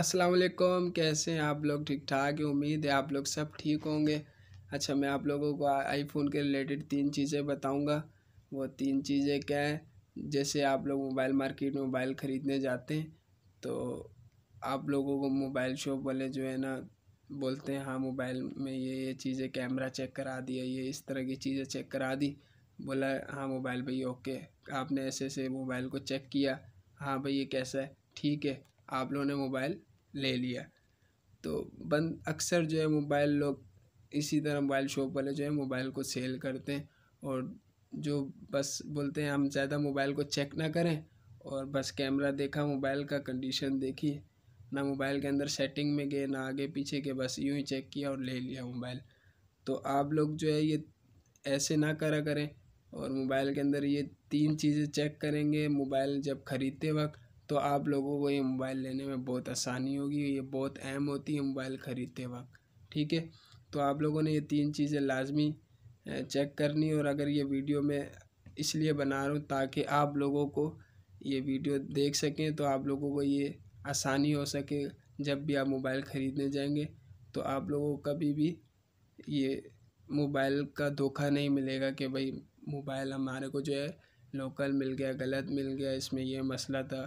अस्सलाम वालेकुम कैसे हैं आप लोग ठीक ठाक है उम्मीद है आप लोग सब ठीक होंगे अच्छा मैं आप लोगों को आईफोन के रिलेटेड तीन चीज़ें बताऊंगा वो तीन चीज़ें क्या है जैसे आप लोग मोबाइल मार्केट में मोबाइल ख़रीदने जाते हैं तो आप लोगों को मोबाइल शॉप वाले जो है ना बोलते हैं हाँ मोबाइल में ये ये चीज़ें कैमरा चेक करा दिया ये इस तरह की चीज़ें चेक करा दी बोला हाँ मोबाइल भाई ओके आपने ऐसे ऐसे मोबाइल को चेक किया हाँ भाई ये कैसा है ठीक है आप लोगों ने मोबाइल ले लिया तो बंद अक्सर जो है मोबाइल लोग इसी तरह मोबाइल शॉप वाले जो है मोबाइल को सेल करते हैं और जो बस बोलते हैं हम ज़्यादा मोबाइल को चेक ना करें और बस कैमरा देखा मोबाइल का कंडीशन देखी ना मोबाइल के अंदर सेटिंग में गए ना आगे पीछे के बस यूँ ही चेक किया और ले लिया मोबाइल तो आप लोग जो है ये ऐसे ना करा करें और मोबाइल के अंदर ये तीन चीज़ें चेक करेंगे मोबाइल जब ख़रीदते वक्त तो आप लोगों को ये मोबाइल लेने में बहुत आसानी होगी ये बहुत अहम होती है मोबाइल ख़रीदते वक्त ठीक है तो आप लोगों ने ये तीन चीज़ें लाजमी चेक करनी और अगर ये वीडियो मैं इसलिए बना रहा हूँ ताकि आप लोगों को ये वीडियो देख सकें तो आप लोगों को ये आसानी हो सके जब भी आप मोबाइल ख़रीदने जाएंगे तो आप लोगों को कभी भी ये मोबाइल का धोखा नहीं मिलेगा कि भाई मोबाइल हमारे को जो है लोकल मिल गया गलत मिल गया इसमें यह मसला था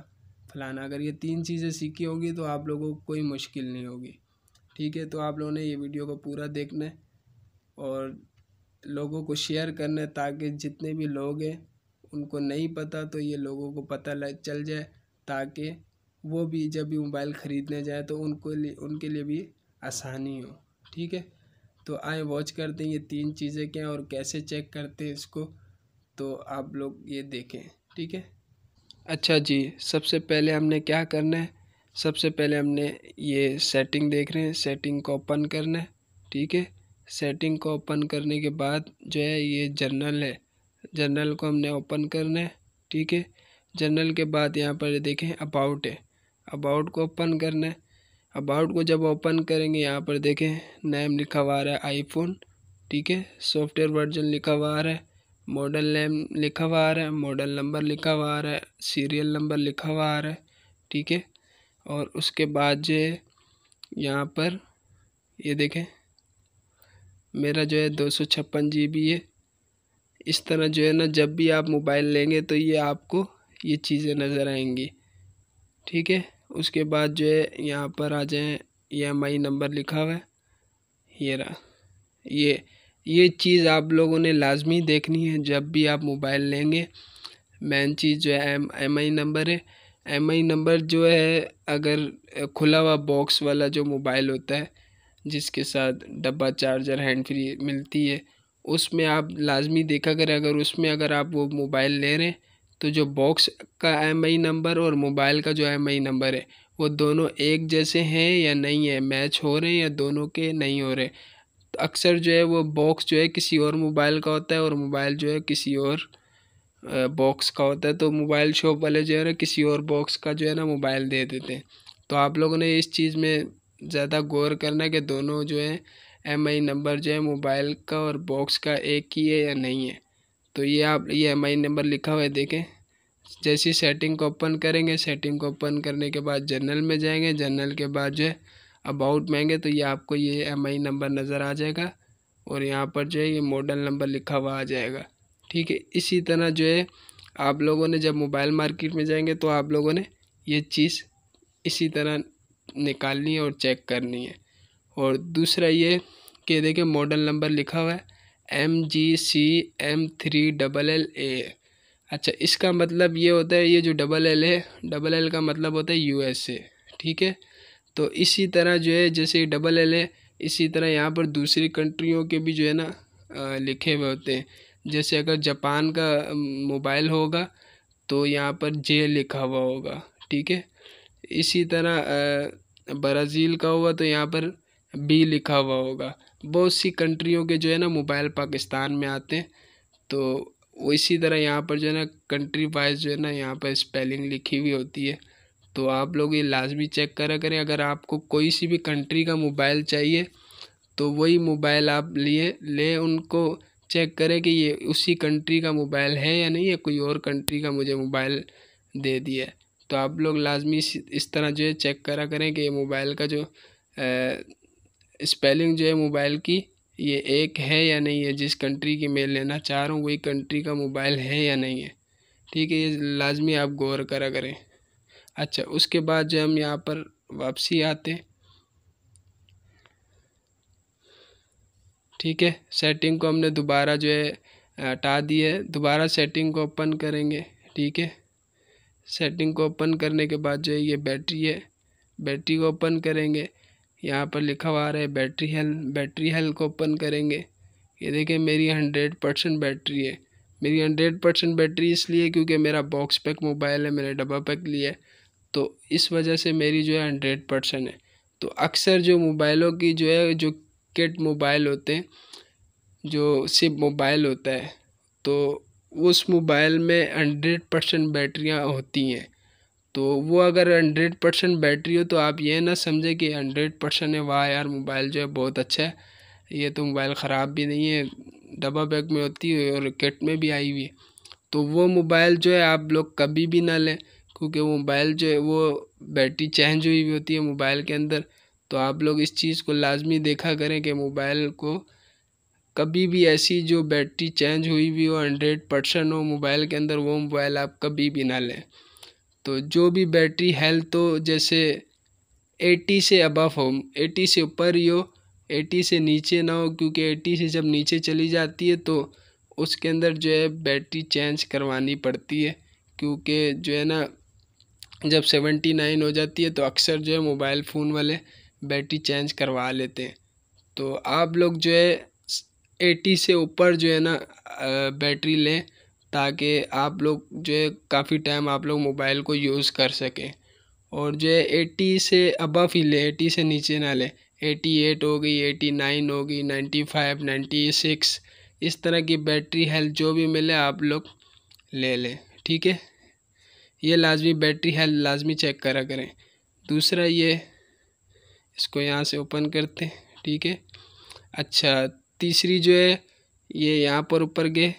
फलाना अगर ये तीन चीज़ें सीखी होगी तो आप लोगों को कोई मुश्किल नहीं होगी ठीक है तो आप लोगों ने ये वीडियो को पूरा देखना है और लोगों को शेयर करना है ताकि जितने भी लोग हैं उनको नहीं पता तो ये लोगों को पता चल जाए ताकि वो भी जब भी मोबाइल ख़रीदने जाए तो उनको लिए उनके लिए भी आसानी हो ठीक है तो आए वॉच करते हैं ये तीन चीज़ें क्या और कैसे चेक करते हैं इसको तो आप लोग ये देखें ठीक है अच्छा जी सबसे पहले हमने क्या करना है सबसे पहले हमने ये सेटिंग देख रहे हैं सेटिंग को ओपन करना है ठीक है सेटिंग को ओपन करने के बाद जो है ये जर्नल है जर्नल को हमने ओपन करना है ठीक है जर्नल के बाद यहाँ पर देखें अबाउट है अबाउट को ओपन करना है अबाउट को जब ओपन करेंगे यहाँ पर देखें नेम लिखा हुआ आ रहा है आईफोन ठीक है सॉफ्टवेयर वर्जन लिखा हुआ आ रहा है मॉडल नेम लिखा हुआ आ रहा है मॉडल नंबर लिखा हुआ आ रहा है सीरियल नंबर लिखा हुआ आ रहा है ठीक है और उसके बाद जो है यहाँ पर ये देखें मेरा जो है दो सौ छप्पन जी बी है इस तरह जो है ना जब भी आप मोबाइल लेंगे तो ये आपको ये चीज़ें नज़र आएंगी ठीक है उसके बाद जो है यहाँ पर आ जाए E e M I number लिखा हुआ है ये रहा ये ये चीज़ आप लोगों ने लाजमी देखनी है जब भी आप मोबाइल लेंगे मेन चीज़ जो है एम एम आई नंबर है एम आई नंबर जो है अगर खुला हुआ बॉक्स वाला जो मोबाइल होता है जिसके साथ डब्बा चार्जर हैंड फ्री मिलती है उसमें आप लाजमी देखा करें अगर उसमें अगर आप वो मोबाइल ले रहे हैं तो जो बॉक्स का एम आई नंबर और मोबाइल का जो एम आई नंबर है वो दोनों एक जैसे हैं या नहीं है मैच हो रहे हैं या दोनों के नहीं हो रहे अक्सर जो है वो बॉक्स जो है किसी और मोबाइल का होता है और मोबाइल जो है किसी और बॉक्स का होता है तो मोबाइल शॉप वाले जो है ना किसी और बॉक्स का जो है ना मोबाइल दे देते हैं तो आप लोगों ने इस चीज़ में ज़्यादा गौर करना कि दोनों जो है एम आई नंबर जो है मोबाइल का और बॉक्स का एक ही है या नहीं है तो ये आप ये एम आई नंबर लिखा हुआ है देखें जैसी सेटिंग को ओपन करेंगे सेटिंग को ओपन करने के बाद जनरल में जाएंगे जनरल के बाद जो है अबाउट मांगे तो ये आपको ये एम आई नंबर नज़र आ जाएगा और यहाँ पर जो है ये मॉडल नंबर लिखा हुआ आ जाएगा ठीक है इसी तरह जो है आप लोगों ने जब मोबाइल मार्केट में जाएंगे तो आप लोगों ने ये चीज़ इसी तरह निकालनी है और चेक करनी है और दूसरा ये कि देखिए मॉडल नंबर लिखा हुआ है M G C M three double L A अच्छा इसका मतलब ये होता है ये जो डबल एल है डबल एल का मतलब होता है ए ठीक है तो इसी तरह जो है जैसे डबल एल है इसी तरह यहाँ पर दूसरी कंट्रियों के भी जो है ना लिखे हुए होते हैं जैसे अगर जापान का मोबाइल होगा तो यहाँ पर जे लिखा हुआ होगा ठीक है इसी तरह ब्राज़ील का होगा तो यहाँ पर बी लिखा हुआ होगा बहुत सी कंट्रियों के जो है ना मोबाइल पाकिस्तान में आते हैं तो इसी तरह यहाँ पर जो है ना कंट्री वाइज जो है ना यहाँ पर स्पेलिंग लिखी हुई होती है तो आप लोग ये लाजमी चेक करा करें अगर आपको कोई सी भी कंट्री का मोबाइल चाहिए तो वही मोबाइल आप लिए ले उनको चेक करें कि ये उसी कंट्री का मोबाइल है या नहीं है कोई और कंट्री का मुझे मोबाइल दे दिया है तो आप लोग लाजमी इस तरह जो है चेक करा करें कि ये मोबाइल का जो स्पेलिंग जो है मोबाइल की ये एक है या नहीं है जिस कंट्री की मैं लेना चाह रहा हूँ वही कंट्री का मोबाइल है या नहीं है ठीक है ये लाजमी आप गौर करा करें अच्छा उसके बाद जो हम यहाँ पर वापसी आते हैं ठीक है सेटिंग को हमने दोबारा जो है हटा दी है दोबारा सेटिंग को ओपन करेंगे ठीक है सेटिंग को ओपन करने के बाद जो है ये बैटरी है बैटरी को ओपन करेंगे यहाँ पर लिखा हुआ रहा है बैटरी हेल बैटरी हेल को ओपन करेंगे ये देखें मेरी हंड्रेड परसेंट बैटरी है मेरी हंड्रेड परसेंट बैटरी इसलिए क्योंकि मेरा बॉक्स पैक मोबाइल है मैंने डब्बा पैक लिया है तो इस वजह से मेरी जो है हंड्रेड परसेंट है तो अक्सर जो मोबाइलों की जो है जो किट मोबाइल होते हैं जो सिप मोबाइल होता है तो उस मोबाइल में हंड्रेड परसेंट बैटरियाँ होती हैं तो वो अगर हंड्रेड परसेंट बैटरी हो तो आप ये ना समझें कि हंड्रेड परसेंट है वाह यार मोबाइल जो है बहुत अच्छा है ये तो मोबाइल ख़राब भी नहीं है डबा बैग में होती है और किट में भी आई हुई है तो वो मोबाइल जो है आप लोग कभी भी ना लें क्योंकि वो मोबाइल जो है वो बैटरी चेंज हुई हुई होती है मोबाइल के अंदर तो आप लोग इस चीज़ को लाजमी देखा करें कि मोबाइल को कभी भी ऐसी जो बैटरी चेंज हुई हुई हो हंड्रेड परसेंट हो मोबाइल के अंदर वो मोबाइल आप कभी भी ना लें तो जो भी बैटरी हेल्थ हो जैसे एटी से अबव हो एटी से ऊपर ही हो एटी से नीचे ना हो क्योंकि एटी से जब नीचे चली जाती है तो उसके अंदर जो है बैटरी चेंज करवानी पड़ती है क्योंकि जो है ना जब सेवेंटी नाइन हो जाती है तो अक्सर जो है मोबाइल फ़ोन वाले बैटरी चेंज करवा लेते हैं तो आप लोग जो है एटी से ऊपर जो है ना बैटरी लें ताकि आप लोग जो है काफ़ी टाइम आप लोग मोबाइल को यूज़ कर सकें और जो है एटी से अबव ही लें एटी से नीचे ना लें एटी एट हो गई एटी नाइन हो गई नाइन्टी फाइव नाइन्टी सिक्स इस तरह की बैटरी हेल्थ जो भी मिले आप लोग ले लें ठीक है ये लाजमी बैटरी है लाजमी चेक करा करें दूसरा ये इसको यहाँ से ओपन करते हैं ठीक है अच्छा तीसरी जो है ये यहाँ पर ऊपर गए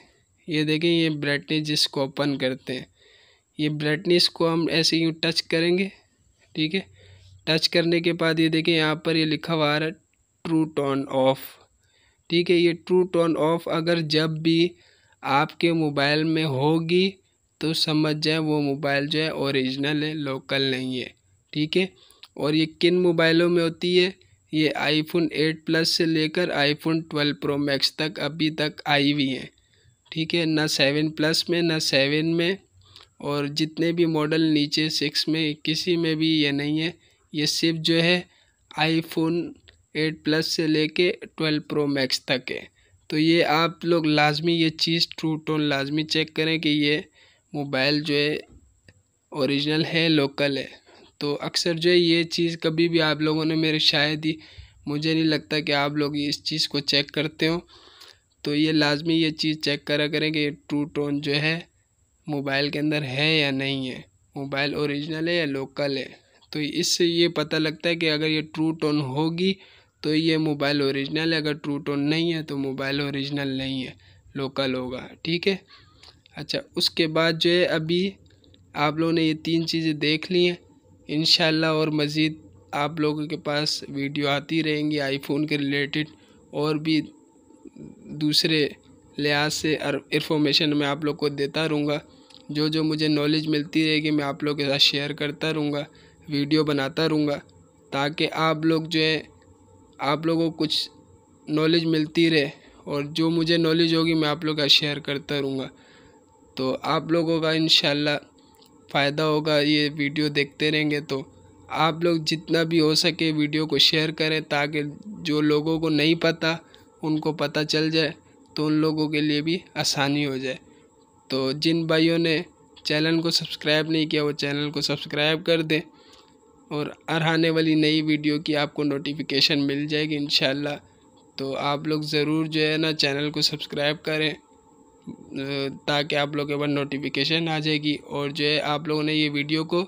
ये देखें ये ब्राइटनेस जिसको ओपन करते हैं ये ब्राइटनेस को हम ऐसे यूँ टच करेंगे ठीक है टच करने के बाद ये देखें यहाँ पर ये लिखा हुआ आ रहा है ट्रू टोन ऑफ ठीक है ये ट्रू टोन ऑफ अगर जब भी आपके मोबाइल में होगी तो समझ जाए वो मोबाइल जो है ओरिजिनल है लोकल नहीं है ठीक है और ये किन मोबाइलों में होती है ये आईफोन एट प्लस से लेकर आईफोन ट्वेल्व प्रो मैक्स तक अभी तक आई हुई हैं ठीक है ना सेवन प्लस में ना सेवन में और जितने भी मॉडल नीचे सिक्स में किसी में भी ये नहीं है ये सिर्फ जो है आईफोन एट प्लस से लेके ट्वेल्व प्रो मैक्स तक है तो ये आप लोग लाजमी ये चीज़ ट्रू टोन लाजमी चेक करें कि ये मोबाइल जो है ओरिजिनल है लोकल है तो अक्सर जो है ये चीज़ कभी भी आप लोगों ने मेरे शायद ही मुझे नहीं लगता कि आप लोग इस चीज़ को चेक करते हो तो ये लाजमी ये चीज़ चेक करा करें कि ट्रू टोन जो है मोबाइल के अंदर है या नहीं है मोबाइल ओरिजिनल है या लोकल है तो इससे ये पता लगता है कि अगर ये ट्रू टोन होगी तो ये मोबाइल ओरिजिनल है अगर ट्रू टोन नहीं है तो मोबाइल ओरिजिनल नहीं है लोकल होगा ठीक है अच्छा उसके बाद जो है अभी आप लोगों ने ये तीन चीज़ें देख ली हैं इन और मज़ीद आप लोगों के पास वीडियो आती रहेंगी आईफोन के रिलेटेड और भी दूसरे लिहाज से इन्फॉर्मेशन मैं आप लोग को देता रहूँगा जो जो मुझे नॉलेज मिलती रहेगी मैं आप लोग के साथ शेयर करता रहूँगा वीडियो बनाता रहूँगा ताकि आप लोग जो है आप लोगों को कुछ नॉलेज मिलती रहे और जो मुझे नॉलेज होगी मैं आप लोग का शेयर करता रहूँगा तो आप लोगों का इन फ़ायदा होगा ये वीडियो देखते रहेंगे तो आप लोग जितना भी हो सके वीडियो को शेयर करें ताकि जो लोगों को नहीं पता उनको पता चल जाए तो उन लोगों के लिए भी आसानी हो जाए तो जिन भाइयों ने चैनल को सब्सक्राइब नहीं किया वो चैनल को सब्सक्राइब कर दें और हर आने वाली नई वीडियो की आपको नोटिफिकेशन मिल जाएगी इन तो आप लोग ज़रूर जो है ना चैनल को सब्सक्राइब करें ताकि आप लोगों के पास नोटिफिकेशन आ जाएगी और जो है आप लोगों ने ये वीडियो को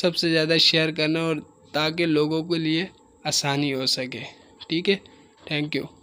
सबसे ज़्यादा शेयर करना और ताकि लोगों के लिए आसानी हो सके ठीक है थैंक यू